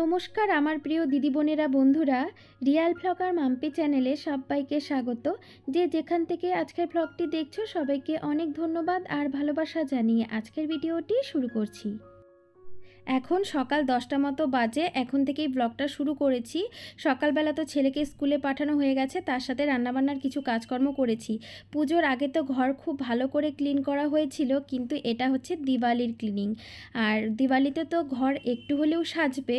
নমস্কার আমার প্রিয় দিদি বোনেরা বন্ধুরা রিয়াল ফ্লগার মাম্পি চ্যানেলে সবাইকে স্বাগত যে যেখান থেকে আজকের ফ্লগটি দেখছো সবাইকে অনেক ধন্যবাদ আর ভালোবাসা জানিয়ে আজকের ভিডিওটি শুরু করছি এখন সকাল দশটা মতো বাজে এখন থেকেই ব্লগটা শুরু করেছি সকালবেলা তো ছেলেকে স্কুলে পাঠানো হয়ে গেছে তার সাথে রান্নাবান্নার কিছু কাজকর্ম করেছি পুজোর আগে তো ঘর খুব ভালো করে ক্লিন করা হয়েছিল কিন্তু এটা হচ্ছে দিওয়ালির ক্লিনিং আর দিওয়ালিতে তো ঘর একটু হলেও সাজবে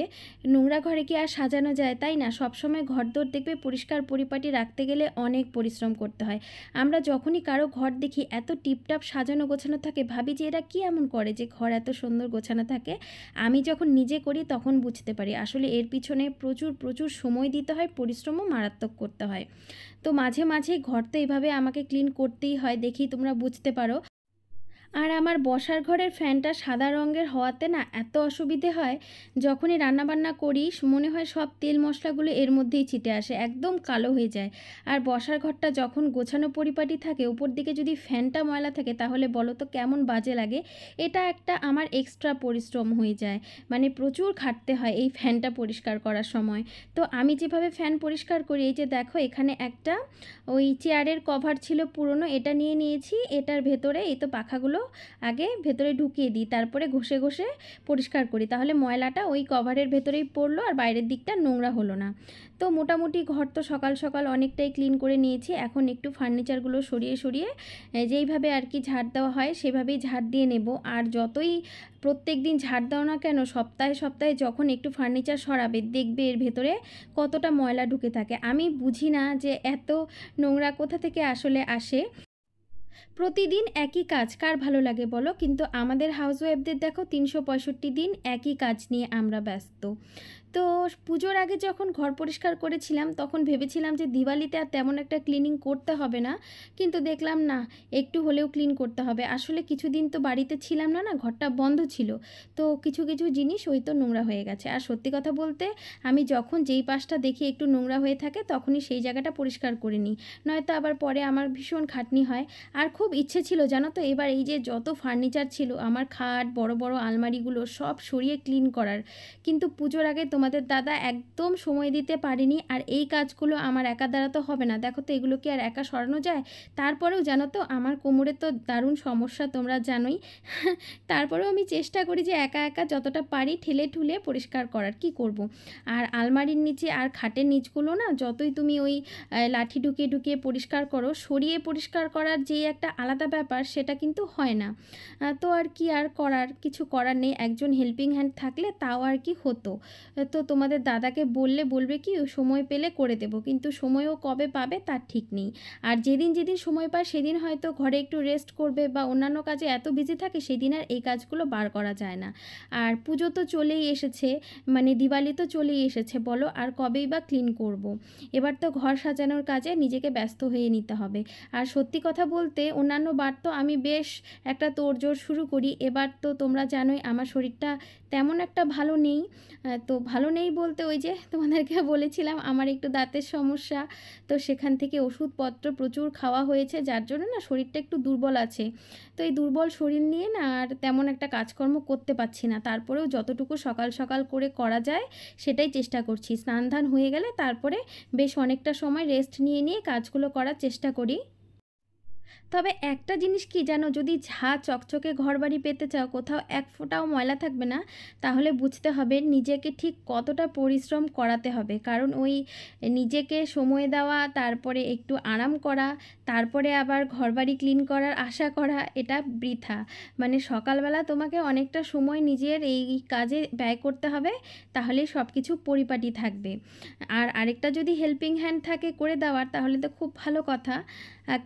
নোংরা ঘরে কি আর সাজানো যায় তাই না সবসময় ঘর দোর দেখবে পরিষ্কার পরিপাটি রাখতে গেলে অনেক পরিশ্রম করতে হয় আমরা যখনই কারো ঘর দেখি এত টিপটাপ সাজানো গোছানো থাকে ভাবি যে এরা কি এমন করে যে ঘর এত সুন্দর গোছানো থাকে আমি যখন নিজে করি তখন বুঝতে পারি আসলে এর পিছনে প্রচুর প্রচুর সময় দিতে হয় পরিশ্রমও মারাত্মক করতে হয় তো মাঝে মাঝে ঘর তো এভাবে আমাকে ক্লিন করতেই হয় দেখি তোমরা বুঝতে পারো আর আমার বসার ঘরের ফ্যানটা সাদা রঙের হওয়াতে না এত অসুবিধে হয় যখনই রান্নাবান্না করি মনে হয় সব তেল মশলাগুলো এর মধ্যেই ছিটে আসে একদম কালো হয়ে যায় আর বসার ঘরটা যখন গোছানো পরিপাটি থাকে উপর দিকে যদি ফ্যানটা ময়লা থাকে তাহলে বলো তো কেমন বাজে লাগে এটা একটা আমার এক্সট্রা পরিশ্রম হয়ে যায় মানে প্রচুর খাটতে হয় এই ফ্যানটা পরিষ্কার করার সময় তো আমি যেভাবে ফ্যান পরিষ্কার করি এই যে দেখো এখানে একটা ওই চেয়ারের কভার ছিল পুরনো এটা নিয়ে নিয়েছি এটার ভেতরে এই তো পাখাগুলো ময়লাগুলো আগে ভেতরে ঢুকিয়ে দিই তারপরে ঘষে ঘষে পরিষ্কার করি তাহলে ময়লাটা ওই কভারের ভেতরেই পড়লো আর বাইরের দিকটা নোংরা হলো না তো মোটামুটি ঘর তো সকাল সকাল অনেকটাই ক্লিন করে নিয়েছি এখন একটু ফার্নিচারগুলো সরিয়ে সরিয়ে যেইভাবে আর কি ঝাড় দেওয়া হয় সেভাবেই ঝাড় দিয়ে নেব আর যতই প্রত্যেক দিন ঝাড় দাও না কেন সপ্তাহে সপ্তাহে যখন একটু ফার্নিচার সরাবে দেখবে এর ভেতরে কতটা ময়লা ঢুকে থাকে আমি বুঝি না যে এত নোংরা কোথা থেকে আসলে আসে প্রতিদিন একই কাজ কার ভালো লাগে বলো কিন্তু আমাদের হাউস ওয়াইফদের দেখো তিনশো দিন একই কাজ নিয়ে আমরা ব্যস্ত তো পুজোর আগে যখন ঘর পরিষ্কার করেছিলাম তখন ভেবেছিলাম যে দিওয়ালিতে আর তেমন একটা ক্লিনিং করতে হবে না কিন্তু দেখলাম না একটু হলেও ক্লিন করতে হবে আসলে কিছুদিন তো বাড়িতে ছিলাম না না ঘরটা বন্ধ ছিল তো কিছু কিছু জিনিস ওই তো নোংরা হয়ে গেছে আর সত্যি কথা বলতে আমি যখন যেই পাশটা দেখি একটু নোংরা হয়ে থাকে তখনই সেই জায়গাটা পরিষ্কার করে নিই নয়তো আবার পরে আমার ভীষণ খাটনি হয় আর খুব ইচ্ছে ছিল জানো তো এবার এই যে যত ফার্নিচার ছিল আমার খাট বড় বড় আলমারিগুলো সব সরিয়ে ক্লিন করার কিন্তু পুজোর আগে তোমার তোমাদের দাদা একদম সময় দিতে পারিনি আর এই কাজগুলো আমার একা দ্বারা তো হবে না দেখো তো এগুলো কি আর একা সরানো যায় তারপরেও জানো তো আমার কোমরে তো দারুণ সমস্যা তোমরা জানোই তারপরেও আমি চেষ্টা করি যে একা একা যতটা পারি ঠেলে ঠুলে পরিষ্কার করার কি করব। আর আলমারির নিচে আর খাটের নিচগুলো না যতই তুমি ওই লাঠি ঢুকিয়ে ঢুকিয়ে পরিষ্কার করো সরিয়ে পরিষ্কার করার যে একটা আলাদা ব্যাপার সেটা কিন্তু হয় না তো আর কি আর করার কিছু করার নেই একজন হেল্পিং হ্যান্ড থাকলে তাও আর কি হতো হয়তো তোমাদের দাদাকে বললে বলবে কি সময় পেলে করে দেব কিন্তু সময়ও কবে পাবে তার ঠিক নেই আর যেদিন যেদিন সময় পায় সেদিন হয়তো ঘরে একটু রেস্ট করবে বা অন্যান্য কাজে এত বিজি থাকে সেদিন আর এই কাজগুলো বার করা যায় না আর পুজো তো চলেই এসেছে মানে দিওয়ালি তো চলেই এসেছে বলো আর কবেই বা ক্লিন করব। এবার তো ঘর সাজানোর কাজে নিজেকে ব্যস্ত হয়ে নিতে হবে আর সত্যি কথা বলতে অন্যান্য বার তো আমি বেশ একটা তোড়জোড় শুরু করি এবার তো তোমরা জানোই আমার শরীরটা তেমন একটা ভালো নেই তো ভালো নেই বলতে ওই যে তোমাদেরকে বলেছিলাম আমার একটু দাঁতের সমস্যা তো সেখান থেকে ওষুধপত্র প্রচুর খাওয়া হয়েছে যার জন্য না শরীরটা একটু দুর্বল আছে তো এই দুর্বল শরীর নিয়ে না আর তেমন একটা কাজকর্ম করতে পারছি না তারপরেও যতটুকু সকাল সকাল করে করা যায় সেটাই চেষ্টা করছি স্নান ধান হয়ে গেলে তারপরে বেশ অনেকটা সময় রেস্ট নিয়ে নিয়ে কাজগুলো করার চেষ্টা করি তবে একটা জিনিস কি জানো যদি ঝা চকচকে ঘরবাড়ি পেতে চাও কোথাও এক ফোঁটাও ময়লা থাকবে না তাহলে বুঝতে হবে নিজেকে ঠিক কতটা পরিশ্রম করাতে হবে কারণ ওই নিজেকে সময় দেওয়া তারপরে একটু আরাম করা তারপরে আবার ঘরবাড়ি ক্লিন করার আশা করা এটা বৃথা মানে সকালবেলা তোমাকে অনেকটা সময় নিজের এই কাজে ব্যয় করতে হবে তাহলে সব কিছু পরিপাটি থাকবে আর আরেকটা যদি হেল্পিং হ্যান্ড থাকে করে দেওয়ার তাহলে তো খুব ভালো কথা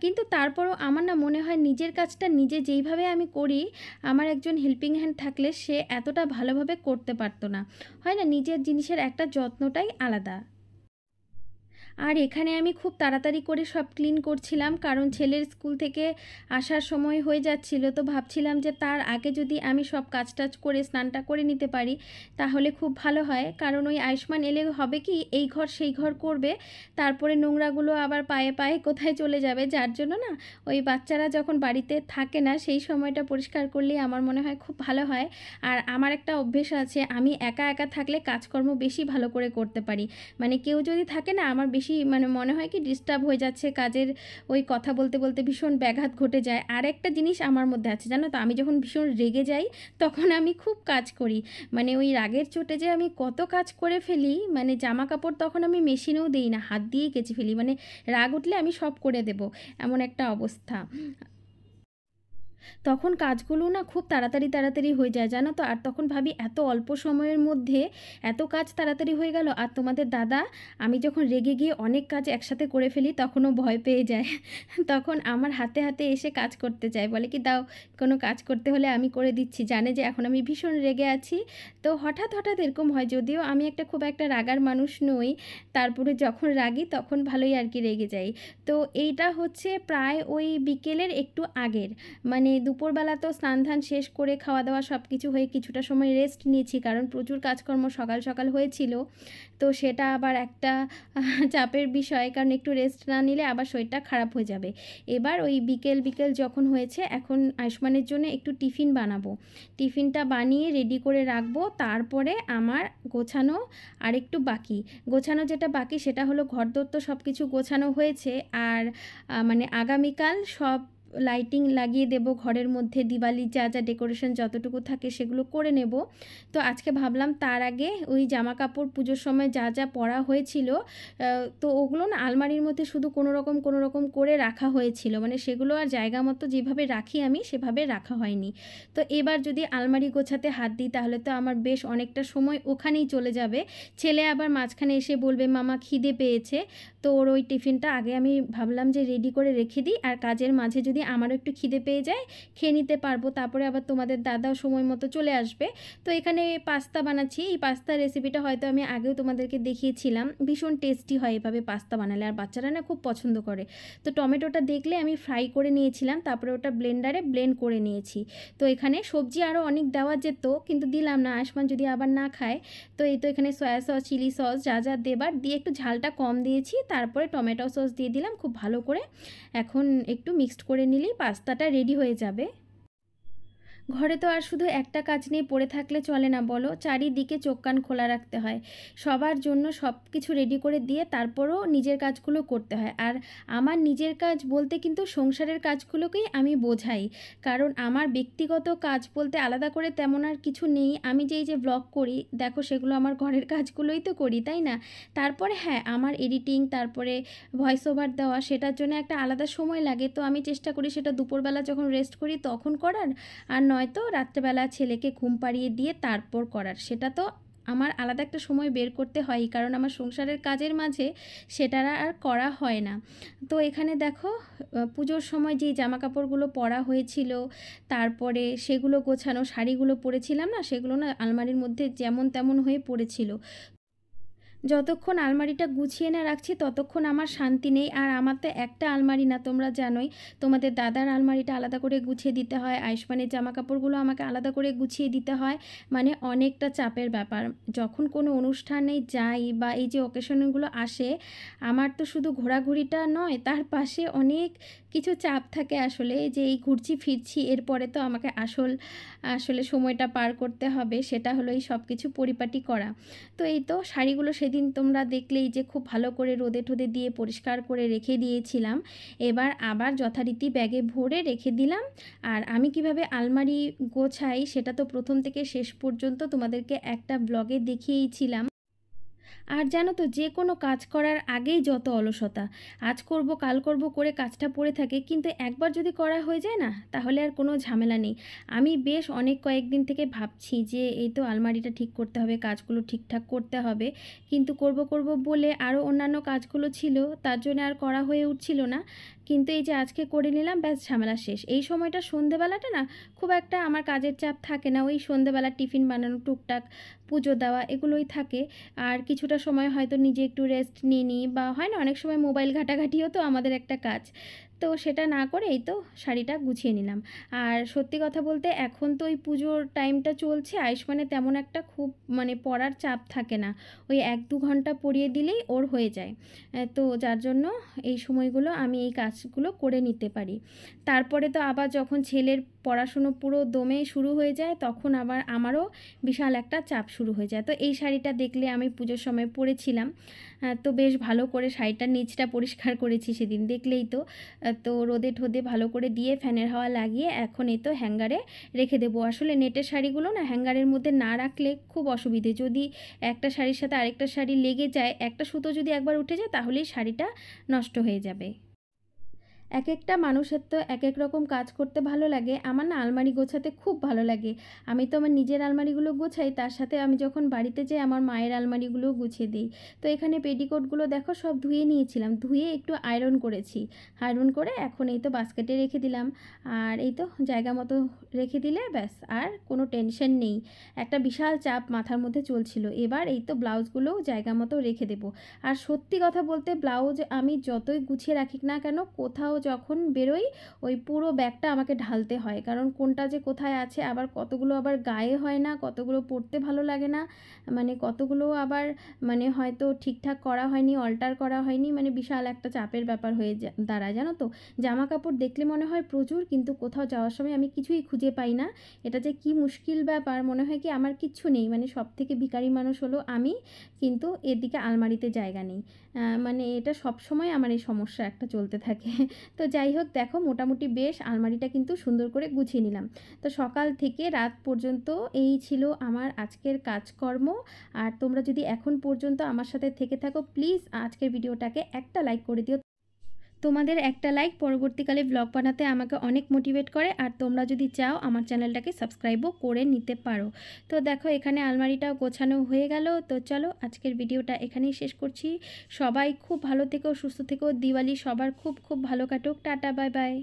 কিন্তু তারপরও আমার না মনে হয় নিজের কাজটা নিজে যেইভাবে আমি করি আমার একজন হেল্পিং হ্যান্ড থাকলে সে এতটা ভালোভাবে করতে পারতো না হয় না নিজের জিনিসের একটা যত্নটাই আলাদা আর এখানে আমি খুব তাড়াতাড়ি করে সব ক্লিন করছিলাম কারণ ছেলের স্কুল থেকে আসার সময় হয়ে যাচ্ছিল তো ভাবছিলাম যে তার আগে যদি আমি সব কাজ টাজ করে স্নানটা করে নিতে পারি তাহলে খুব ভালো হয় কারণ ওই আয়ুষ্মান এলে হবে কি এই ঘর সেই ঘর করবে তারপরে নোংরাগুলো আবার পায়ে পায়ে কোথায় চলে যাবে যার জন্য না ওই বাচ্চারা যখন বাড়িতে থাকে না সেই সময়টা পরিষ্কার করলেই আমার মনে হয় খুব ভালো হয় আর আমার একটা অভ্যেস আছে আমি একা একা থাকলে কাজকর্ম বেশি ভালো করে করতে পারি মানে কেউ যদি থাকে না আমার বেশি বেশি মানে মনে হয় কি ডিস্টার্ব হয়ে যাচ্ছে কাজের ওই কথা বলতে বলতে ভীষণ ব্যাঘাত ঘটে যায় আর একটা জিনিস আমার মধ্যে আছে জানো তো আমি যখন ভীষণ রেগে যাই তখন আমি খুব কাজ করি মানে ওই রাগের চোটে যে আমি কত কাজ করে ফেলি মানে জামা কাপড় তখন আমি মেশিনেও দিই না হাত দিয়েই কেচে ফেলি মানে রাগ উঠলে আমি সব করে দেব এমন একটা অবস্থা তখন কাজগুলো না খুব তাড়াতাড়ি তাড়াতাড়ি হয়ে যায় জানো তো আর তখন ভাবি এত অল্প সময়ের মধ্যে এত কাজ তাড়াতাড়ি হয়ে গেল আর তোমাদের দাদা আমি যখন রেগে গিয়ে অনেক কাজ একসাথে করে ফেলি তখনও ভয় পেয়ে যায় তখন আমার হাতে হাতে এসে কাজ করতে চায় বলে কি দাও কোনো কাজ করতে হলে আমি করে দিচ্ছি জানে যে এখন আমি ভীষণ রেগে আছি তো হঠাৎ হঠাৎ এরকম হয় যদিও আমি একটা খুব একটা রাগার মানুষ নই তারপরে যখন রাগি তখন ভালোই আর কি রেগে যাই তো এইটা হচ্ছে প্রায় ওই বিকেলের একটু আগের মানে দুপুরবেলা তো স্নান ধান শেষ করে খাওয়া দাওয়া সব কিছু হয়ে কিছুটা সময় রেস্ট নিয়েছি কারণ প্রচুর কাজকর্ম সকাল সকাল হয়েছিল তো সেটা আবার একটা চাপের বিষয় কারণ একটু রেস্ট না নিলে আবার শরীরটা খারাপ হয়ে যাবে এবার ওই বিকেল বিকেল যখন হয়েছে এখন আয়ুষ্মানের জন্য একটু টিফিন বানাবো টিফিনটা বানিয়ে রেডি করে রাখবো তারপরে আমার গোছানো আর একটু বাকি গোছানো যেটা বাকি সেটা হলো ঘরদোর তো সব কিছু গোছানো হয়েছে আর মানে আগামীকাল সব লাইটিং লাগিয়ে দেব ঘরের মধ্যে দিওয়ালি যা যা ডেকোরেশন যতটুকু থাকে সেগুলো করে নেব তো আজকে ভাবলাম তার আগে ওই জামা কাপড় পুজোর সময় যা যা পরা হয়েছিল তো ওগুলো না আলমারির মধ্যে শুধু কোনো রকম কোনো রকম করে রাখা হয়েছিল মানে সেগুলো আর জায়গা মতো যেভাবে রাখি আমি সেভাবে রাখা হয়নি তো এবার যদি আলমারি গোছাতে হাত দিই তাহলে তো আমার বেশ অনেকটা সময় ওখানেই চলে যাবে ছেলে আবার মাঝখানে এসে বলবে মামা খিদে পেয়েছে তো ওর ওই টিফিনটা আগে আমি ভাবলাম যে রেডি করে রেখে দিই আর কাজের মাঝে যদি নিয়ে আমারও একটু খিদে পেয়ে যায় খেয়ে নিতে পারবো তারপরে আবার তোমাদের দাদাও সময় মতো চলে আসবে তো এখানে পাস্তা বানাচ্ছি এই পাস্তার রেসিপিটা হয়তো আমি আগেও তোমাদেরকে দেখিয়েছিলাম ভীষণ টেস্টি হয় এভাবে পাস্তা বানালে আর বাচ্চারা না খুব পছন্দ করে তো টমেটোটা দেখলে আমি ফ্রাই করে নিয়েছিলাম তারপরে ওটা ব্লেন্ডারে ব্লেন্ড করে নিয়েছি তো এখানে সবজি আরও অনেক দেওয়া যেত কিন্তু দিলাম না আসমান যদি আবার না খায় তো এই তো এখানে সয়া সস চিলি সস যা যা দেবার দিয়ে একটু ঝালটা কম দিয়েছি তারপরে টমেটো সস দিয়ে দিলাম খুব ভালো করে এখন একটু মিক্সড করে নিলেই পাস্তাটা রেডি হয়ে যাবে ঘরে তো আর শুধু একটা কাজ নিয়ে পড়ে থাকলে চলে না বলো চারিদিকে চোখ কান খোলা রাখতে হয় সবার জন্য সব কিছু রেডি করে দিয়ে তারপরও নিজের কাজগুলো করতে হয় আর আমার নিজের কাজ বলতে কিন্তু সংসারের কাজগুলোকেই আমি বোঝাই কারণ আমার ব্যক্তিগত কাজ বলতে আলাদা করে তেমন আর কিছু নেই আমি যেই যে ব্লগ করি দেখো সেগুলো আমার ঘরের কাজগুলোই তো করি তাই না তারপরে হ্যাঁ আমার এডিটিং তারপরে ভয়েস ওভার দেওয়া সেটার জন্য একটা আলাদা সময় লাগে তো আমি চেষ্টা করি সেটা দুপুরবেলা যখন রেস্ট করি তখন করার আর নয় নয়তো রাত্রেবেলা ছেলেকে ঘুম পাড়িয়ে দিয়ে তারপর করার সেটা তো আমার আলাদা একটা সময় বের করতে হয় কারণ আমার সংসারের কাজের মাঝে সেটা আর করা হয় না তো এখানে দেখো পুজোর সময় যে জামা কাপড়গুলো পরা হয়েছিল তারপরে সেগুলো গোছানো শাড়িগুলো পরেছিলাম না সেগুলো না আলমারির মধ্যে যেমন তেমন হয়ে পড়েছিল যতক্ষণ আলমারিটা গুছিয়ে না রাখছি ততক্ষণ আমার শান্তি নেই আর আমার তো একটা আলমারি না তোমরা জানোই তোমাদের দাদার আলমারিটা আলাদা করে গুছিয়ে দিতে হয় আয়ুষ্মানের জামা কাপড়গুলো আমাকে আলাদা করে গুছিয়ে দিতে হয় মানে অনেকটা চাপের ব্যাপার যখন কোনো অনুষ্ঠানে যাই বা এই যে অকেশনগুলো আসে আমার তো শুধু ঘোরাঘুরিটা নয় তার পাশে অনেক কিছু চাপ থাকে আসলে যে এই ঘুরছি ফিরছি এরপরে তো আমাকে আসল আসলে সময়টা পার করতে হবে সেটা হলো এই সব কিছু পরিপাটি করা তো এই তো শাড়িগুলো সে সেদিন তোমরা দেখলেই যে খুব ভালো করে রোদে ঠোদে দিয়ে পরিষ্কার করে রেখে দিয়েছিলাম এবার আবার যথারীতি ব্যাগে ভরে রেখে দিলাম আর আমি কিভাবে আলমারি গোছাই সেটা তো প্রথম থেকে শেষ পর্যন্ত তোমাদেরকে একটা ব্লগে দেখিয়েছিলাম আর জানো তো যে কোনো কাজ করার আগেই যত অলসতা আজ করব কাল করব করে কাজটা পড়ে থাকে কিন্তু একবার যদি করা হয়ে যায় না তাহলে আর কোনো ঝামেলা নেই আমি বেশ অনেক কয়েকদিন থেকে ভাবছি যে এই তো আলমারিটা ঠিক করতে হবে কাজগুলো ঠিকঠাক করতে হবে কিন্তু করব করব বলে আরও অন্যান্য কাজগুলো ছিল তার জন্য আর করা হয়ে উঠছিল না কিন্তু এই যে আজকে করে নিলাম ব্যাস ঝামেলা শেষ এই সময়টা সন্ধেবেলাটা না খুব একটা আমার কাজের চাপ থাকে না ওই সন্ধেবেলা টিফিন বানানো টুকটাক পুজো দেওয়া এগুলোই থাকে আর কিছুটা সময় হয়তো নিজে একটু রেস্ট নিয়ে নিই বা হয় না অনেক সময় মোবাইল ঘাটাঘাটিও তো আমাদের একটা কাজ তো সেটা না করে এই তো শাড়িটা গুছিয়ে নিলাম আর সত্যি কথা বলতে এখন তো ওই পুজোর টাইমটা চলছে আয়ুষ্মানে তেমন একটা খুব মানে পড়ার চাপ থাকে না ওই এক দু ঘন্টা পড়িয়ে দিলেই ওর হয়ে যায় তো যার জন্য এই সময়গুলো আমি এই কাজগুলো করে নিতে পারি তারপরে তো আবার যখন ছেলের পড়াশুনো পুরো দমে শুরু হয়ে যায় তখন আবার আমারও বিশাল একটা চাপ শুরু হয়ে যায় তো এই শাড়িটা দেখলে আমি পুজোর সময় পরেছিলাম তো বেশ ভালো করে শাড়িটার নিচটা পরিষ্কার করেছি সেদিন দেখলেই তো তো রোদে ঠোদে ভালো করে দিয়ে ফ্যানের হাওয়া লাগিয়ে এখন এই তো হ্যাঙ্গারে রেখে দেবো আসলে নেটের শাড়িগুলো না হ্যাঙ্গারের মধ্যে না রাখলে খুব অসুবিধে যদি একটা শাড়ির সাথে আরেকটা শাড়ি লেগে যায় একটা সুতো যদি একবার উঠে যায় তাহলেই শাড়িটা নষ্ট হয়ে যাবে এক একটা মানুষের তো এক এক রকম কাজ করতে ভালো লাগে আমার না আলমারি গোছাতে খুব ভালো লাগে আমি তো আমার নিজের আলমারিগুলো গোছাই তার সাথে আমি যখন বাড়িতে যাই আমার মায়ের আলমারিগুলো গুছিয়ে দিই তো এখানে পেটিকোটগুলো দেখো সব ধুয়ে নিয়েছিলাম ধুয়ে একটু আয়রন করেছি আয়রন করে এখন এই তো বাস্কেটে রেখে দিলাম আর এই তো জায়গা মতো রেখে দিলে ব্যাস আর কোনো টেনশন নেই একটা বিশাল চাপ মাথার মধ্যে চলছিল এবার এই তো ব্লাউজগুলোও জায়গা মতো রেখে দেবো আর সত্যি কথা বলতে ব্লাউজ আমি যতই গুছিয়ে রাখি না কেন কোথাও যখন বেরোই ওই পুরো ব্যাগটা আমাকে ঢালতে হয় কারণ কোনটা যে কোথায় আছে আবার কতগুলো আবার গায়ে হয় না কতগুলো পড়তে ভালো লাগে না মানে কতগুলো আবার মানে হয়তো ঠিকঠাক করা হয়নি অল্টার করা হয়নি মানে বিশাল একটা চাপের ব্যাপার হয়ে দাঁড়ায় জানো তো জামা কাপড় দেখলে মনে হয় প্রচুর কিন্তু কোথাও যাওয়ার সময় আমি কিছুই খুঁজে পাই না এটা যে কি মুশকিল ব্যাপার মনে হয় কি আমার কিচ্ছু নেই মানে সব থেকে ভিকারি মানুষ হলো আমি কিন্তু এদিকে আলমারিতে জায়গা নেই মানে এটা সব সময় আমার এই সমস্যা একটা চলতে থাকে তো যাই হোক দেখো মোটামুটি বেশ আলমারিটা কিন্তু সুন্দর করে গুছিয়ে নিলাম তো সকাল থেকে রাত পর্যন্ত এই ছিল আমার আজকের কাজকর্ম আর তোমরা যদি এখন পর্যন্ত আমার সাথে থেকে থাকো প্লিজ আজকের ভিডিওটাকে একটা লাইক করে দিও তোমাদের একটা লাইক পরবর্তীকালে ব্লগ বানাতে আমাকে অনেক মোটিভেট করে আর তোমরা যদি চাও আমার চ্যানেলটাকে সাবস্ক্রাইবও করে নিতে পারো তো দেখো এখানে আলমারিটাও গোছানো হয়ে গেল তো চলো আজকের ভিডিওটা এখানেই শেষ করছি সবাই খুব ভালো থেকো সুস্থ থেকো দিওয়ালি সবার খুব খুব ভালো কাটুক টাটা বাই বাই